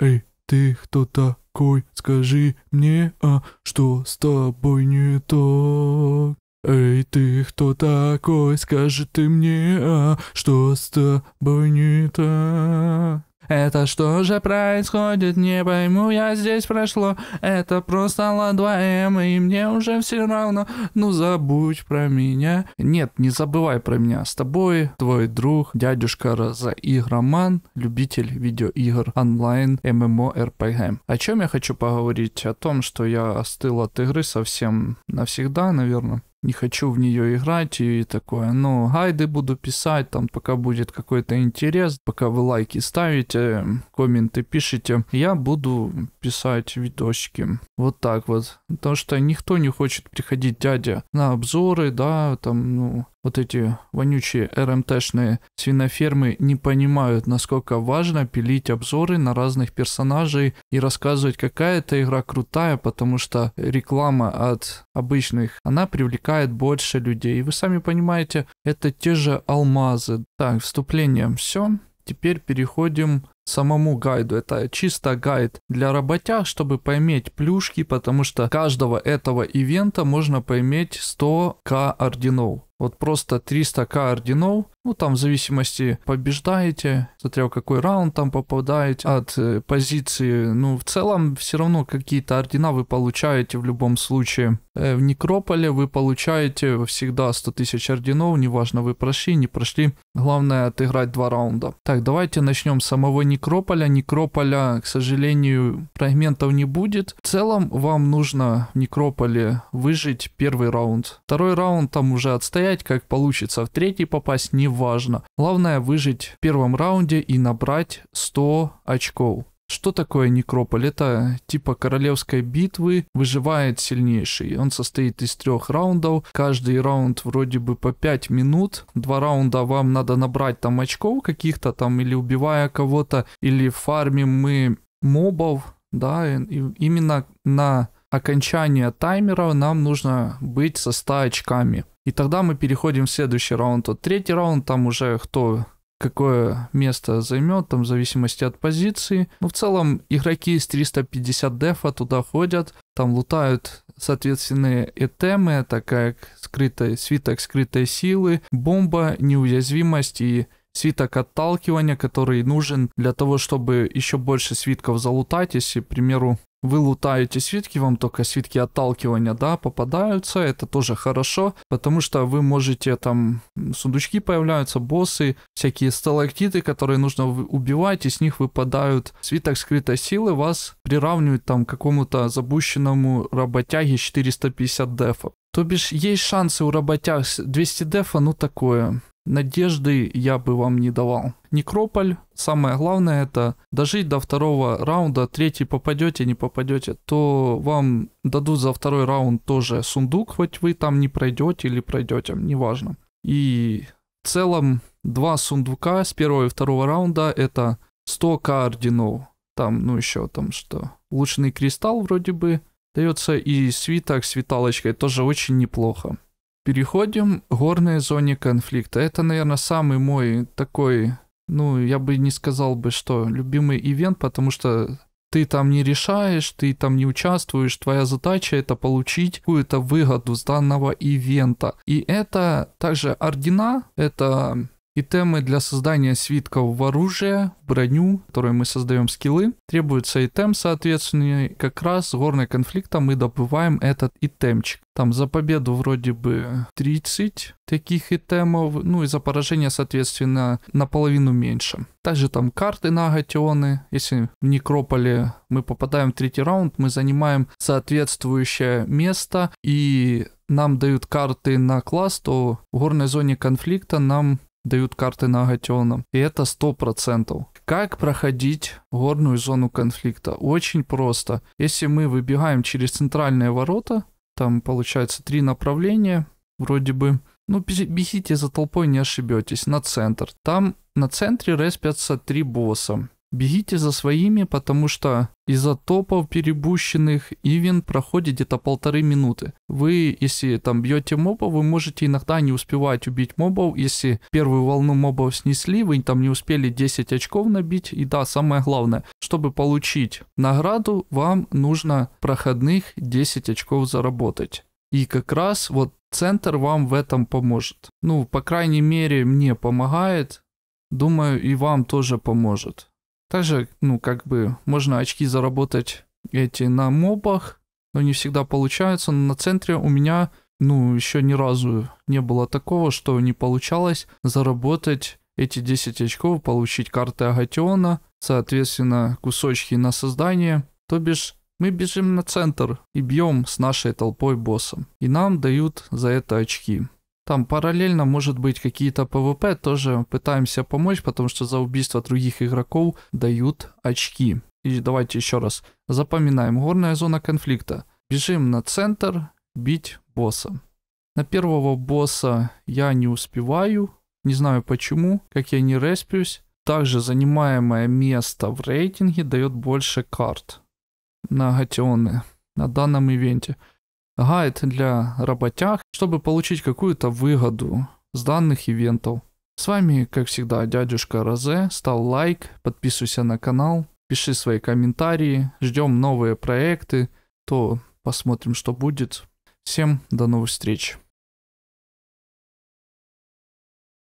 «Эй, ты кто такой? Скажи мне, а что с тобой не так?» «Эй, ты кто такой? Скажи ты мне, а что с тобой не так?» Это что же происходит, не пойму, я здесь прошло. Это просто ладваем, и мне уже все равно. Ну забудь про меня. Нет, не забывай про меня. С тобой твой друг, дядюшка Роза, игроман, любитель видеоигр онлайн MMORPG. О чем я хочу поговорить? О том, что я остыл от игры совсем навсегда, наверное не хочу в нее играть и такое. Ну, гайды буду писать, там пока будет какой-то интерес, пока вы лайки ставите, комменты пишите, я буду писать видосики. Вот так вот. Потому что никто не хочет приходить дядя на обзоры, да, там, ну, вот эти вонючие РМТшные эм свинофермы не понимают, насколько важно пилить обзоры на разных персонажей и рассказывать, какая эта игра крутая, потому что реклама от обычных, она привлекает больше людей. И вы сами понимаете, это те же алмазы. Так, вступлением все. Теперь переходим самому гайду. Это чисто гайд для работяг, чтобы поймать плюшки, потому что каждого этого ивента можно поймать 100к орденов. Вот просто 300к орденов, ну там в зависимости побеждаете, смотря в какой раунд там попадаете от э, позиции. Ну в целом все равно какие-то ордена вы получаете в любом случае. Э, в Некрополе вы получаете всегда 100 тысяч орденов, неважно вы прошли, не прошли. Главное отыграть два раунда. Так, давайте начнем с самого Некрополя некрополя. Некрополя, к сожалению, фрагментов не будет. В целом вам нужно в некрополе выжить первый раунд. Второй раунд там уже отстоять, как получится в третий попасть, неважно. Главное выжить в первом раунде и набрать 100 очков. Что такое некрополь? Это типа королевской битвы, выживает сильнейший. Он состоит из трех раундов, каждый раунд вроде бы по 5 минут. Два раунда вам надо набрать там очков каких-то там, или убивая кого-то, или фармим мы мобов, да, и, именно на окончание таймера нам нужно быть со 100 очками. И тогда мы переходим в следующий раунд. Вот третий раунд, там уже кто какое место займет, там, в зависимости от позиции. Но ну, в целом игроки из 350 дефа туда ходят, там лутают соответственные этемы, так как скрытая, свиток скрытой силы, бомба, неуязвимость и свиток отталкивания, который нужен для того, чтобы еще больше свитков залутать, если, к примеру, вы лутаете свитки, вам только свитки отталкивания, да, попадаются, это тоже хорошо, потому что вы можете там, сундучки появляются, боссы, всякие сталактиты, которые нужно убивать, и с них выпадают свиток скрытой силы, вас приравнивают там к какому-то забущенному работяге 450 дефа. То бишь, есть шансы у работяг 200 дефа, ну такое. Надежды я бы вам не давал. Некрополь, самое главное это дожить до второго раунда, третий попадете, не попадете, то вам дадут за второй раунд тоже сундук, хоть вы там не пройдете или пройдете, неважно. И в целом два сундука с первого и второго раунда это 100 координов. Там, ну еще там что, лучный кристалл вроде бы дается и свиток с виталочкой тоже очень неплохо. Переходим к горной зоне конфликта. Это, наверное, самый мой такой, ну, я бы не сказал бы, что любимый ивент, потому что ты там не решаешь, ты там не участвуешь, твоя задача это получить какую-то выгоду с данного ивента. И это также ордена, это и темы для создания свитков в оружие, в броню, которые мы создаем скиллы, требуется и соответственно, и как раз с горной конфликта мы добываем этот итемчик. Там за победу вроде бы 30 таких итемов, ну и за поражение, соответственно, наполовину меньше. Также там карты на агатионы. Если в Некрополе мы попадаем в третий раунд, мы занимаем соответствующее место и нам дают карты на класс, то в горной зоне конфликта нам дают карты на Агатиона. И это сто процентов. Как проходить горную зону конфликта? Очень просто. Если мы выбегаем через центральные ворота, там получается три направления, вроде бы. Ну, бегите за толпой, не ошибетесь. На центр. Там на центре респятся три босса. Бегите за своими, потому что из-за топов перебущенных ивен проходит где-то полторы минуты. Вы, если там бьете мобов, вы можете иногда не успевать убить мобов. Если первую волну мобов снесли, вы там не успели 10 очков набить. И да, самое главное, чтобы получить награду, вам нужно проходных 10 очков заработать. И как раз вот центр вам в этом поможет. Ну, по крайней мере, мне помогает. Думаю, и вам тоже поможет. Также, ну, как бы, можно очки заработать эти на мобах, но не всегда получается. Но на центре у меня, ну, еще ни разу не было такого, что не получалось заработать эти 10 очков, получить карты Агатиона, соответственно, кусочки на создание. То бишь, мы бежим на центр и бьем с нашей толпой боссом. И нам дают за это очки. Там параллельно, может быть, какие-то ПВП тоже пытаемся помочь, потому что за убийство других игроков дают очки. И давайте еще раз. Запоминаем. Горная зона конфликта. Бежим на центр, бить босса. На первого босса я не успеваю. Не знаю почему, как я не респюсь. Также занимаемое место в рейтинге дает больше карт на гатионы на данном ивенте гайд для работяг, чтобы получить какую-то выгоду с данных ивентов. С вами, как всегда, дядюшка Розе. Ставь лайк, подписывайся на канал, пиши свои комментарии, ждем новые проекты, то посмотрим, что будет. Всем до новых встреч.